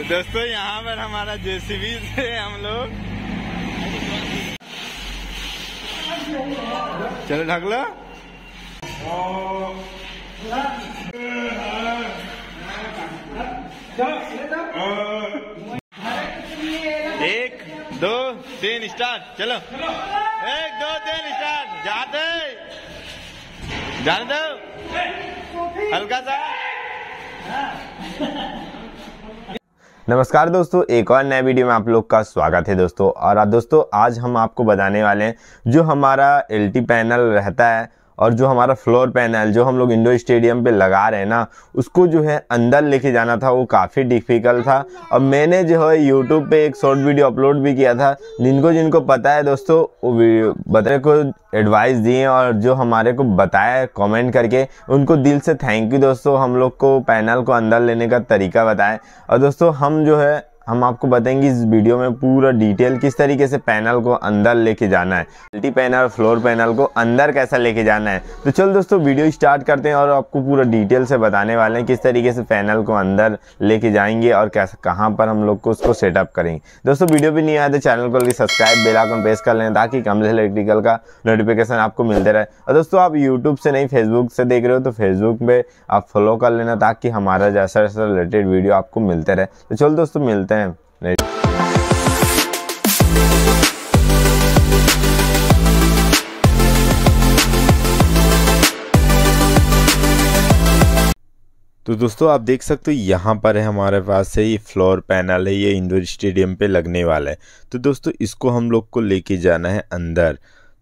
तो दोस्तों यहाँ पर हमारा जेसीबी से हम लोग चलो ढक लो एक दो तीन स्टार्ट चलो एक दो तीन स्टार्ट जाते जाने दो हल्का सा नमस्कार दोस्तों एक और नए वीडियो में आप लोग का स्वागत है दोस्तों और दोस्तों आज हम आपको बताने वाले हैं जो हमारा एल पैनल रहता है और जो हमारा फ्लोर पैनल जो हम लोग इंडोर स्टेडियम पे लगा रहे हैं ना उसको जो है अंदर लेके जाना था वो काफ़ी डिफ़िकल्ट था और मैंने जो है यूट्यूब पे एक शॉर्ट वीडियो अपलोड भी किया था जिनको जिनको पता है दोस्तों वो वीडियो बताए को एडवाइस दिए और जो हमारे को बताया कमेंट करके उनको दिल से थैंक यू दोस्तों हम लोग को पैनल को अंदर लेने का तरीका बताएं और दोस्तों हम जो है हम आपको बताएंगे इस वीडियो में पूरा डिटेल किस तरीके से पैनल को अंदर लेके जाना है मल्टी पैनल फ्लोर पैनल को अंदर कैसा लेके जाना है तो चलो दोस्तों वीडियो स्टार्ट करते हैं और आपको पूरा डिटेल से बताने वाले हैं किस तरीके से पैनल को अंदर लेके जाएंगे और कैसे कहाँ पर हम लोग को उसको सेटअप करेंगे दोस्तों वीडियो भी नहीं आया तो चैनल को सब्सक्राइब बेलाइकन प्रेस कर लें ताकि कमल इलेक्ट्रिकल का नोटिफिकेशन आपको मिलते रहे और दोस्तों आप यूट्यूब से नहीं फेसबुक से देख रहे हो तो फेसबुक पर आप फॉलो कर लेना ताकि हमारा जैसा जैसा रिलेटेड वीडियो आपको मिलते रहे तो चलो दोस्तों मिलते हैं time. तो दोस्तों आप देख सकते हो यहाँ पर है हमारे पास से ये फ्लोर पैनल है ये इंडोर स्टेडियम पे लगने वाला है तो दोस्तों इसको हम लोग को लेके जाना है अंदर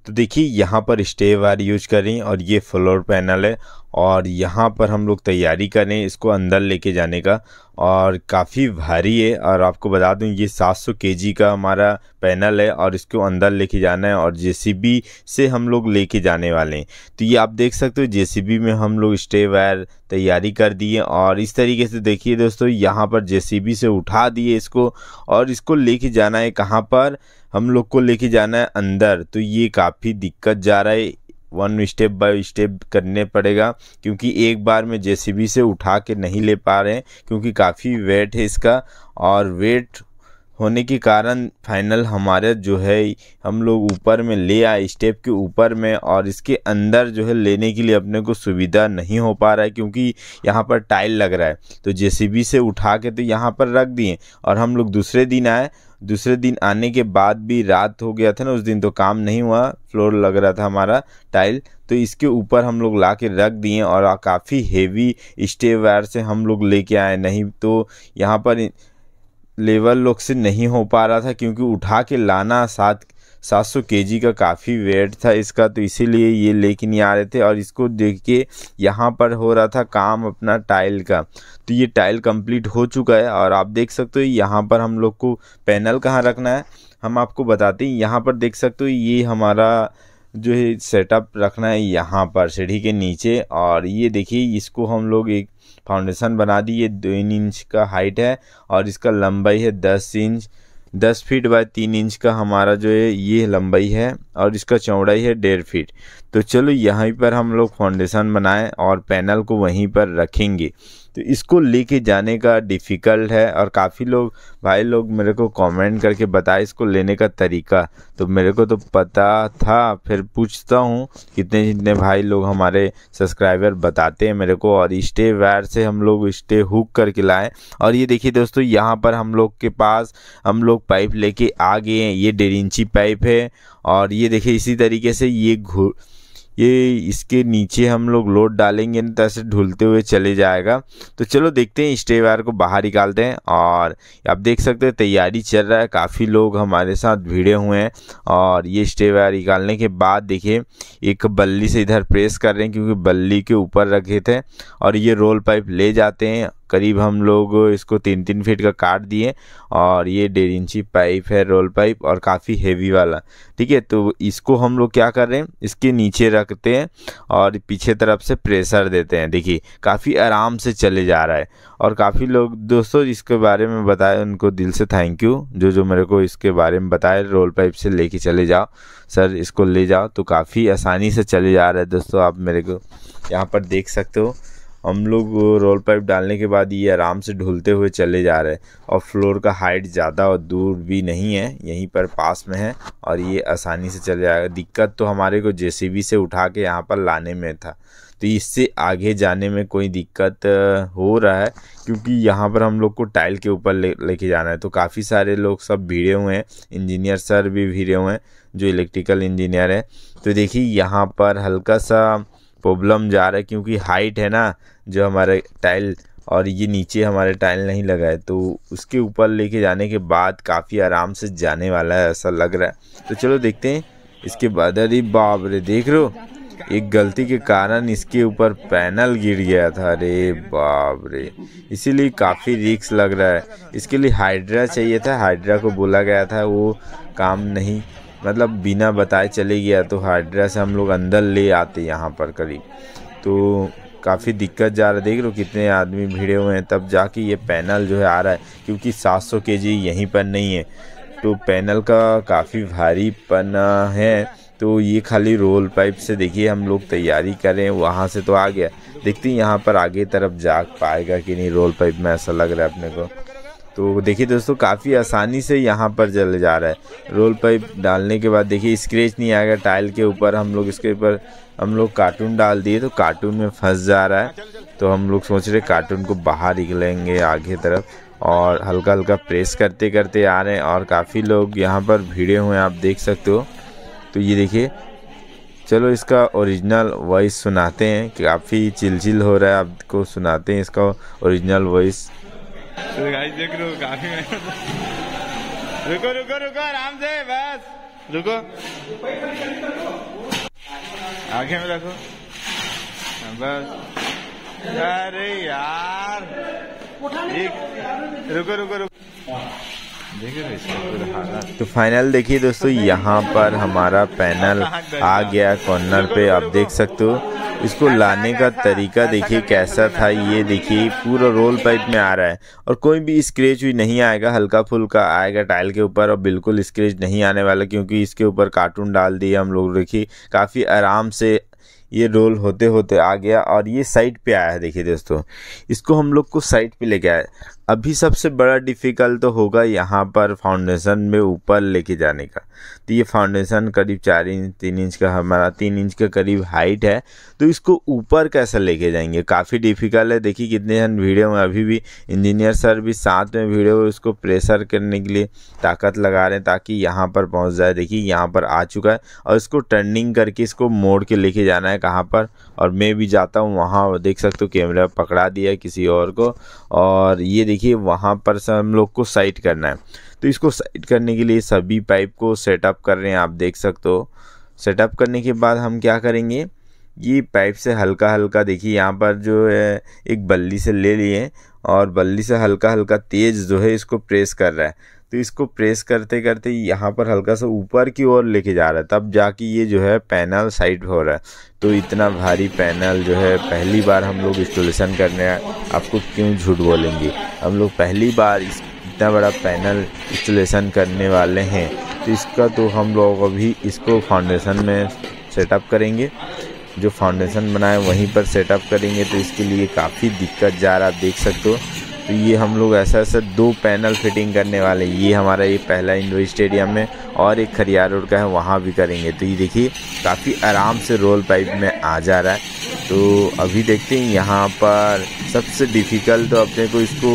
तो देखिए यहाँ पर स्टे वायर यूज करें और ये फ्लोर पैनल है और यहाँ पर हम लोग तैयारी करें इसको अंदर लेके जाने का और काफ़ी भारी है और आपको बता दूँ ये 700 सौ का हमारा पैनल है और इसको अंदर लेके जाना है और जेसीबी से हम लोग लेके जाने वाले हैं तो ये आप देख सकते हो जेसीबी में हम लोग स्टे वायर तैयारी कर दिए और इस तरीके से देखिए दोस्तों यहाँ पर जेसीबी से उठा दिए इसको और इसको लेके जाना है कहाँ पर हम लोग को लेके जाना है अंदर तो ये काफ़ी दिक्कत जा रहा है वन स्टेप बाय स्टेप करने पड़ेगा क्योंकि एक बार में जेसीबी से उठा के नहीं ले पा रहे हैं क्योंकि काफ़ी वेट है इसका और वेट होने के कारण फाइनल हमारे जो है हम लोग ऊपर में ले आए स्टेप के ऊपर में और इसके अंदर जो है लेने के लिए अपने को सुविधा नहीं हो पा रहा है क्योंकि यहाँ पर टाइल लग रहा है तो जेसीबी से उठा के तो यहाँ पर रख दिए और हम लोग दूसरे दिन आए दूसरे दिन आने के बाद भी रात हो गया था ना उस दिन तो काम नहीं हुआ फ्लोर लग रहा था हमारा टाइल तो इसके ऊपर हम लोग ला के रख दिए और काफ़ी हेवी स्टे वायर से हम लोग लेके आए नहीं तो यहाँ पर लेवल लोग से नहीं हो पा रहा था क्योंकि उठा के लाना सात सात सौ के जी का काफ़ी वेट था इसका तो इसीलिए ये लेके नहीं आ रहे थे और इसको देख के यहाँ पर हो रहा था काम अपना टाइल का तो ये टाइल कंप्लीट हो चुका है और आप देख सकते हो यहाँ पर हम लोग को पैनल कहाँ रखना है हम आपको बताते हैं यहाँ पर देख सकते हो ये हमारा जो है सेटअप रखना है यहाँ पर सीढ़ी के नीचे और ये देखिए इसको हम लोग एक फाउंडेशन बना दी ये तीन इंच का हाइट है और इसका लंबाई है दस इंच दस फीट बाय तीन इंच का हमारा जो है ये लंबाई है और इसका चौड़ाई है डेढ़ फीट तो चलो यहाँ पर हम लोग फाउंडेशन बनाएं और पैनल को वहीं पर रखेंगे तो इसको लेके जाने का डिफ़िकल्ट है और काफ़ी लोग भाई लोग मेरे को कमेंट करके बताए इसको लेने का तरीका तो मेरे को तो पता था फिर पूछता हूँ कितने जितने भाई लोग हमारे सब्सक्राइबर बताते हैं मेरे को और स्टे वायर से हम लोग स्टे हुक करके लाएँ और ये देखिए दोस्तों यहाँ पर हम लोग के पास हम लोग पाइप लेके आ गए हैं ये डेढ़ इंची पाइप है और ये देखिए इसी तरीके से ये घू ये इसके नीचे हम लोग लोड डालेंगे ना तो ऐसे ढुलते हुए चले जाएगा तो चलो देखते हैं स्टे वायर को बाहर निकालते हैं और आप देख सकते हैं तैयारी चल रहा है काफ़ी लोग हमारे साथ भिड़े हुए हैं और ये स्टे वायर निकालने के बाद देखिए एक बल्ली से इधर प्रेस कर रहे हैं क्योंकि बल्ली के ऊपर रखे थे और ये रोल पाइप ले जाते हैं करीब हम लोग इसको तीन तीन फीट का काट दिए और ये डेढ़ इंची पाइप है रोल पाइप और काफ़ी हेवी वाला ठीक है तो इसको हम लोग क्या कर रहे हैं इसके नीचे रखते हैं और पीछे तरफ से प्रेशर देते हैं देखिए काफ़ी आराम से चले जा रहा है और काफ़ी लोग दोस्तों इसके बारे में बताए उनको दिल से थैंक यू जो जो मेरे को इसके बारे में बताए रोल पाइप से ले चले जाओ सर इसको ले जाओ तो काफ़ी आसानी से चले जा रहा है दोस्तों आप मेरे को यहाँ पर देख सकते हो हम लोग रोल पाइप डालने के बाद ये आराम से ढुलते हुए चले जा रहे हैं और फ्लोर का हाइट ज़्यादा और दूर भी नहीं है यहीं पर पास में है और ये आसानी से चले जाएगा दिक्कत तो हमारे को जे से उठा के यहाँ पर लाने में था तो इससे आगे जाने में कोई दिक्कत हो रहा है क्योंकि यहाँ पर हम लोग को टाइल के ऊपर ले लेके जाना है तो काफ़ी सारे लोग सब भीड़े हुए हैं इंजीनियर सर भी भीड़े हुए हैं जो इलेक्ट्रिकल इंजीनियर है तो देखिए यहाँ पर हल्का सा प्रॉब्लम जा रहा है क्योंकि हाइट है ना जो हमारे टाइल और ये नीचे हमारे टाइल नहीं लगा है तो उसके ऊपर लेके जाने के बाद काफ़ी आराम से जाने वाला है ऐसा लग रहा है तो चलो देखते हैं इसके बाद अरे बाप रे देख रहे हो एक गलती के कारण इसके ऊपर पैनल गिर गया था अरे बाप रे इसीलिए काफ़ी रिक्स लग रहा है इसके लिए हाइड्रा चाहिए था हाइड्रा को बोला गया था वो काम नहीं मतलब बिना बताए चले गया तो हाइड्रा से हम लोग अंदर ले आते यहाँ पर करीब तो काफ़ी दिक्कत जा रहा है देख लो कितने आदमी भिड़े हुए हैं तब जाके ये पैनल जो है आ रहा है क्योंकि 700 सौ के जी यहीं पर नहीं है तो पैनल का काफ़ी भारी पना है तो ये खाली रोल पाइप से देखिए हम लोग तैयारी करें वहाँ से तो आ गया देखते हैं यहाँ पर आगे तरफ जा पाएगा कि नहीं रोल पाइप में ऐसा लग रहा है अपने को तो देखिए दोस्तों काफ़ी आसानी से यहाँ पर जल जा रहा है रोल पाइप डालने के बाद देखिए स्क्रेच नहीं आएगा टाइल के ऊपर हम लोग इसके ऊपर हम लोग कार्टून डाल दिए तो कार्टून में फंस जा रहा है तो हम लोग सोच रहे कार्टून को बाहर निकलेंगे आगे तरफ और हल्का हल्का प्रेस करते करते आ रहे हैं और काफ़ी लोग यहाँ पर भीड़े हुए हैं आप देख सकते हो तो ये देखिए चलो इसका ओरिजिनल वॉइस सुनाते हैं काफ़ी चिलचिल हो रहा है आपको सुनाते हैं इसका ओरिजिनल वॉइस तो गाइस देख रहे हो काफी मेहनत रुको रुको रुको आराम से बस रुको आगे में रखो हाँ, बस अरे यार रुको रुको रुको तो फाइनल देखिए दोस्तों यहाँ पर हमारा पैनल हाँ, हाँ, आ गया कॉर्नर पे आप देख सकते हो इसको लाने का तरीका देखिए कैसा था ये देखिए पूरा रोल पाइप में आ रहा है और कोई भी स्क्रेच भी नहीं आएगा हल्का फुल्का आएगा टाइल के ऊपर और बिल्कुल स्क्रेच नहीं आने वाला क्योंकि इसके ऊपर कार्टून डाल दिए हम लोग देखिए काफ़ी आराम से ये रोल होते होते आ गया और ये साइड पे आया है देखिए दोस्तों इसको हम लोग को साइड पे लेके आए अभी सबसे बड़ा डिफ़िकल्ट तो होगा यहाँ पर फाउंडेशन में ऊपर लेके जाने का तो ये फाउंडेशन करीब चार इंच तीन इंच का हमारा तीन इंच के करीब हाइट है तो इसको ऊपर कैसे लेके जाएंगे काफ़ी डिफ़िकल्ट है देखिए कितने जन वीडियो में अभी भी इंजीनियर सर भी साथ में वीडियो इसको प्रेशर करने के लिए ताकत लगा रहे हैं ताकि यहाँ पर पहुँच जाए देखिए यहाँ पर आ चुका है और इसको टर्निंग करके इसको मोड़ के लेके जाना है है कहाँ पर और मैं भी जाता हूँ वहाँ देख सकते हो कैमरा पकड़ा दिया किसी और को और ये देखिए वहाँ पर से हम लोग को साइट करना है तो इसको साइट करने के लिए सभी पाइप को सेटअप कर रहे हैं आप देख सकते हो सेटअप करने के बाद हम क्या करेंगे ये पाइप से हल्का हल्का देखिए यहाँ पर जो है एक बल्ली से ले लिए और बल्ली से हल्का हल्का तेज़ जो है इसको प्रेस कर रहा है तो इसको प्रेस करते करते यहाँ पर हल्का सा ऊपर की ओर लेके जा रहा है तब जाके ये जो है पैनल साइड हो रहा है तो इतना भारी पैनल जो है पहली बार हम लोग इंस्टॉलेशन करने आपको क्यों झूठ बोलेंगे हम लोग पहली बार इस इतना बड़ा पैनल इंस्टॉलेशन करने वाले हैं तो इसका तो हम लोग अभी इसको फाउंडेशन में सेटअप करेंगे जो फाउंडेशन बनाए वहीं पर सेटअप करेंगे तो इसके लिए काफ़ी दिक्कत जा रहा आप देख सकते हो तो ये हम लोग ऐसा ऐसा दो पैनल फिटिंग करने वाले ये हमारा ये पहला इंडोर स्टेडियम में और एक खरियार रोड का है वहाँ भी करेंगे तो ये देखिए काफ़ी आराम से रोल पाइप में आ जा रहा है तो अभी देखते हैं यहाँ पर सबसे डिफ़िकल्ट तो अपने को इसको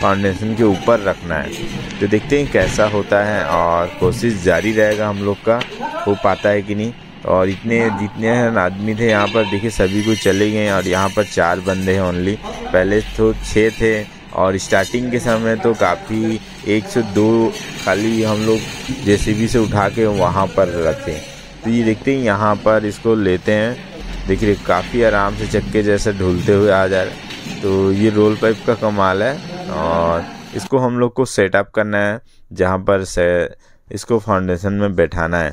फाउंडेशन के ऊपर रखना है तो देखते हैं कैसा होता है और कोशिश जारी रहेगा हम लोग का हो पाता है कि नहीं और इतने जितने आदमी थे यहाँ पर देखिए सभी को चले गए और यहाँ पर चार बंदे हैं ओनली पहले तो छः थे और स्टार्टिंग के समय तो काफ़ी एक से दो खाली हम लोग भी से उठा के वहाँ पर रखते हैं तो ये देखते हैं यहाँ पर इसको लेते हैं देखिए काफ़ी आराम से चक्के जैसे ढुलते हुए आ जा रहे तो ये रोल पाइप का कमाल है और इसको हम लोग को सेटअप करना है जहाँ पर से इसको फाउंडेशन में बैठाना है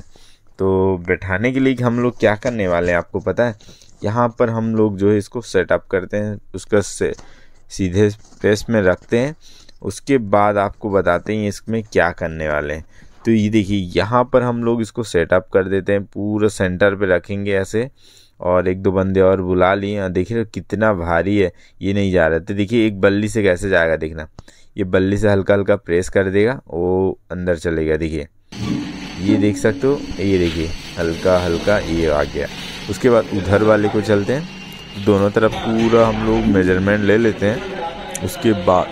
तो बैठाने के लिए हम लोग क्या करने वाले हैं आपको पता है यहाँ पर हम लोग जो है इसको सेटअप करते हैं उसका से सीधे प्रेस में रखते हैं उसके बाद आपको बताते हैं इसमें क्या करने वाले हैं तो ये देखिए यहाँ पर हम लोग इसको सेटअप कर देते हैं पूरा सेंटर पे रखेंगे ऐसे और एक दो बंदे और बुला लिए देखिए कितना भारी है ये नहीं जा रहा तो देखिए एक बल्ली से कैसे जाएगा देखना ये बल्ली से हल्का हल्का प्रेस कर देगा वो अंदर चलेगा देखिए ये देख सकते हो ये देखिए हल्का हल्का ये आ गया उसके बाद उधर वाले को चलते हैं दोनों तरफ पूरा हम लोग मेजरमेंट ले लेते हैं उसके बाद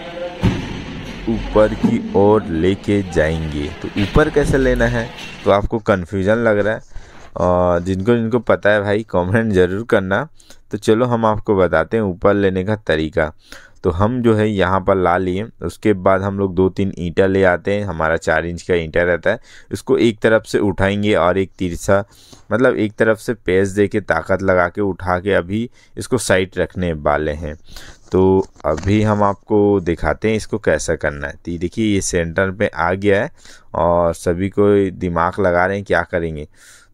ऊपर की ओर लेके जाएंगे तो ऊपर कैसे लेना है तो आपको कन्फ्यूज़न लग रहा है और जिनको जिनको पता है भाई कमेंट ज़रूर करना तो चलो हम आपको बताते हैं ऊपर लेने का तरीका तो हम जो है यहाँ पर ला लिए उसके बाद हम लोग दो तीन ईंटा ले आते हैं हमारा चार इंच का ईंटा रहता है इसको एक तरफ से उठाएंगे और एक तिरछा मतलब एक तरफ से पेस दे के ताकत लगा के उठा के अभी इसको साइड रखने वाले हैं तो अभी हम आपको दिखाते हैं इसको कैसा करना है तो देखिए ये सेंटर पर आ गया है और सभी को दिमाग लगा रहे हैं क्या करेंगे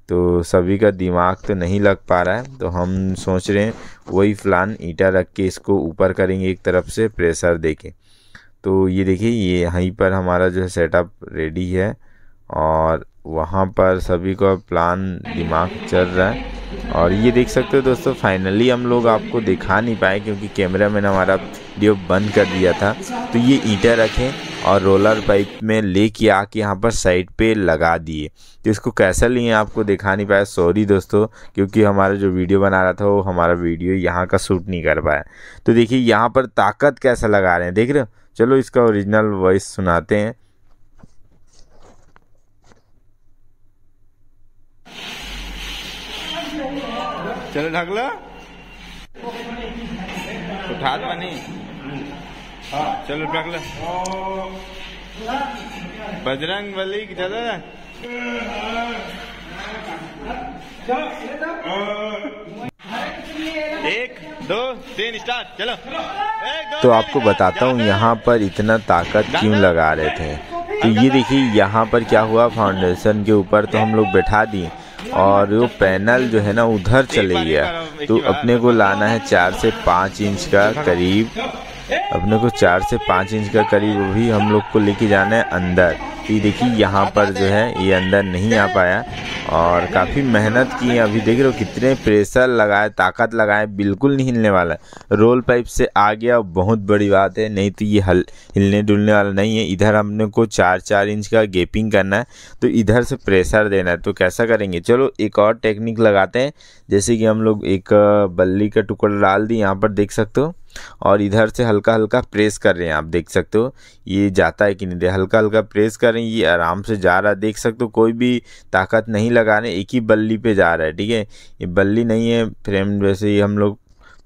तो सभी का दिमाग तो नहीं लग पा रहा है तो हम सोच रहे हैं वही फ्लान ईटा रख के इसको ऊपर करेंगे एक तरफ से प्रेशर दे के तो ये देखिए ये यहीं पर हमारा जो है सेटअप रेडी है और वहाँ पर सभी का प्लान दिमाग चल रहा है और ये देख सकते हो दोस्तों फाइनली हम लोग आपको दिखा नहीं पाए क्योंकि कैमरा मैन हमारा वीडियो बंद कर दिया था तो ये ईटा रखें और रोलर पाइप में ले के आके यहाँ पर साइड पे लगा दिए तो इसको कैसा लिए आपको दिखा नहीं पाया सॉरी दोस्तों क्योंकि हमारा जो वीडियो बना रहा था वो हमारा वीडियो यहाँ का शूट नहीं कर पाया तो देखिए यहाँ पर ताकत कैसा लगा रहे हैं देख रहे हो चलो इसका ओरिजिनल वॉइस सुनाते हैं चलो ढकला उठा दो नहीं हाँ, चलो पकड़ बजरंग बली चलो एक दो तो तीन स्टार्ट चलो तो आपको बताता हूँ यहाँ पर इतना ताकत क्यों लगा रहे थे तो ये देखिए यहाँ पर क्या हुआ फाउंडेशन के ऊपर तो हम लोग बैठा दिए और वो पैनल जो है ना उधर चले गया तो अपने को लाना है चार से पाँच इंच का करीब अपने को चार से पाँच इंच का करीब भी हम लोग को लेके जाना है अंदर ये देखिए यहाँ पर जो है ये अंदर नहीं आ पाया और काफ़ी मेहनत की है अभी देख रहे हो कितने प्रेशर लगाए ताकत लगाए बिल्कुल नहीं हिलने वाला रोल पाइप से आ गया बहुत बड़ी बात है नहीं तो ये हल हिलने डुलने वाला नहीं है इधर हमने को चार चार इंच का गेपिंग करना है तो इधर से प्रेशर देना है तो कैसा करेंगे चलो एक और टेक्निक लगाते हैं जैसे कि हम लोग एक बल्ली का टुकड़ा डाल दी यहाँ पर देख सकते हो और इधर से हल्का हल्का प्रेस कर रहे हैं आप देख सकते हो ये जाता है कि नहीं हल्का हल्का प्रेस कर रहे हैं ये आराम से जा रहा है देख सकते हो कोई भी ताकत नहीं लगा रहे एक ही बल्ली पे जा रहा है ठीक है ये बल्ली नहीं है फ्रेम वैसे ही हम लोग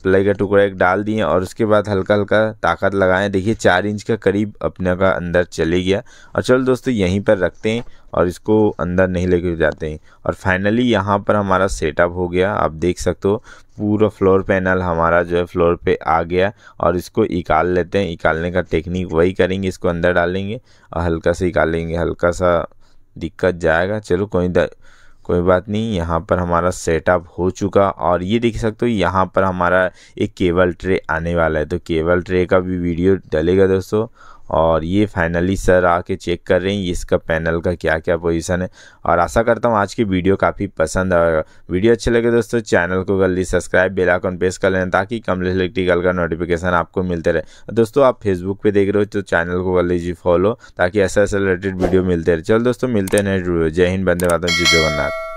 प्लाई का टुकड़ा एक डाल दिए और उसके बाद हल्का हल्का ताकत लगाएं देखिए चार इंच का करीब अपने का अंदर चले गया और चलो दोस्तों यहीं पर रखते हैं और इसको अंदर नहीं लेके जाते हैं और फाइनली यहाँ पर हमारा सेटअप हो गया आप देख सकते हो पूरा फ्लोर पैनल हमारा जो है फ्लोर पे आ गया और इसको निकाल लेते हैं निकालने का टेक्निक वही करेंगे इसको अंदर डालेंगे और हल्का से निकालेंगे हल्का सा दिक्कत जाएगा चलो कोई कोई बात नहीं यहाँ पर हमारा सेटअप हो चुका और ये देख सकते हो यहाँ पर हमारा एक केबल ट्रे आने वाला है तो केबल ट्रे का भी वीडियो डलेगा दोस्तों और ये फाइनली सर आके चेक कर रहे हैं इसका पैनल का क्या क्या पोजीशन है और आशा करता हूँ आज की वीडियो काफ़ी पसंद आएगा वीडियो अच्छे लगे दोस्तों चैनल को जल्दी सब्सक्राइब बेल आइकन प्रेस कर लेना ताकि कमलेश इलेक्ट्रिकल का नोटिफिकेशन आपको मिलते रहे दोस्तों आप फेसबुक पर देख रहे हो तो चैनल को कर लीजिए फॉलो ताकि ऐसा ऐसे रिलेटेड वीडियो मिलते रहे चलो दोस्तों मिलते हैं नेक्स्ट वीडियो जय हिंद बंदे मातम जी जगन्नाथ